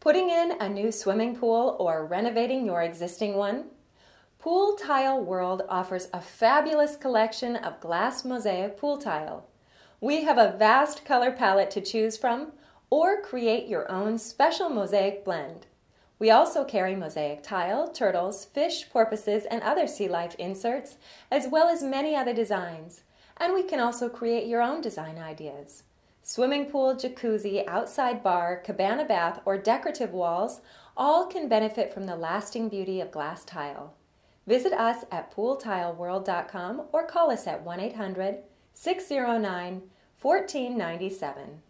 Putting in a new swimming pool or renovating your existing one? Pool Tile World offers a fabulous collection of glass mosaic pool tile. We have a vast color palette to choose from or create your own special mosaic blend. We also carry mosaic tile, turtles, fish, porpoises, and other sea life inserts, as well as many other designs. And we can also create your own design ideas. Swimming pool, jacuzzi, outside bar, cabana bath, or decorative walls all can benefit from the lasting beauty of glass tile. Visit us at pooltileworld.com or call us at 1 800 609 1497.